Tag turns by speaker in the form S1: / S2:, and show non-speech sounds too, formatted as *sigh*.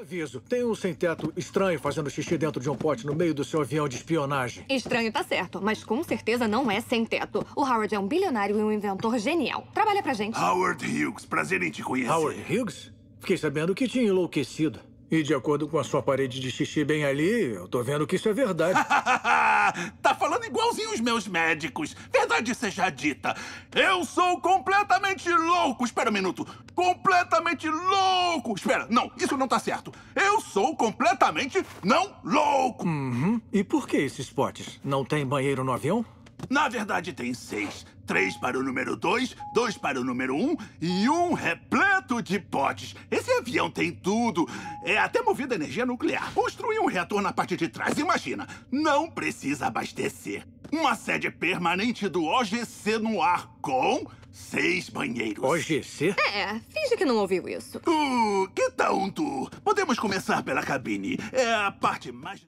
S1: Aviso, tem um sem-teto estranho fazendo xixi dentro de um pote no meio do seu avião de espionagem.
S2: Estranho tá certo, mas com certeza não é sem-teto. O Howard é um bilionário e um inventor genial. Trabalha pra gente.
S3: Howard Hughes, prazer em te conhecer.
S1: Howard Hughes? Fiquei sabendo que tinha enlouquecido. E de acordo com a sua parede de xixi bem ali, eu tô vendo que isso é verdade. *laughs*
S3: tá falando igualzinho os meus médicos. Verdade seja dita, eu sou completamente louco. Espera um minuto. Completamente louco. Espera, não, isso não tá certo. Eu sou completamente não louco. Uhum. E por que esses potes? Não tem banheiro no avião? Na verdade, tem seis. Três para o número dois, dois para o número um e um repleto de potes. Esse avião tem tudo. É até movido a energia nuclear. Construir um reator na parte de trás, imagina. Não precisa abastecer. Uma sede permanente do OGC no ar com seis banheiros. OGC? É, finge que não ouviu isso. Uh, que tal um tour? Podemos começar pela cabine. É a parte mais...